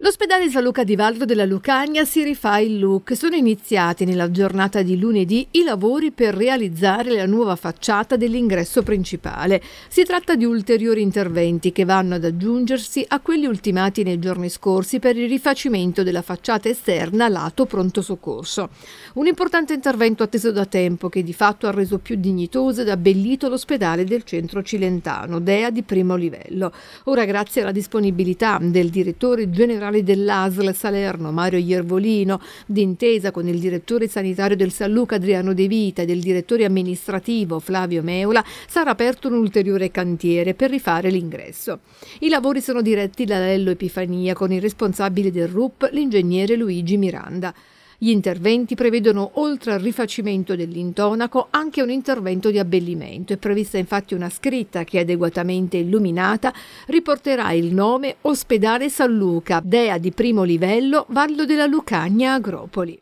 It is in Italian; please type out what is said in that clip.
L'ospedale San Luca di Valdo della Lucagna si rifà il look. Sono iniziati nella giornata di lunedì i lavori per realizzare la nuova facciata dell'ingresso principale. Si tratta di ulteriori interventi che vanno ad aggiungersi a quelli ultimati nei giorni scorsi per il rifacimento della facciata esterna lato pronto soccorso. Un importante intervento atteso da tempo che di fatto ha reso più dignitoso ed abbellito l'ospedale del centro cilentano, DEA di primo livello. Ora grazie alla disponibilità del direttore generale generale dell'ASL Salerno Mario Iervolino, d'intesa con il direttore sanitario del San Luca Adriano De Vita e del direttore amministrativo Flavio Meola, sarà aperto un ulteriore cantiere per rifare l'ingresso. I lavori sono diretti da Lello Epifania con il responsabile del RUP, l'ingegnere Luigi Miranda. Gli interventi prevedono, oltre al rifacimento dell'intonaco, anche un intervento di abbellimento. È prevista infatti una scritta che, adeguatamente illuminata, riporterà il nome Ospedale San Luca, dea di primo livello, Vallo della Lucagna, Agropoli.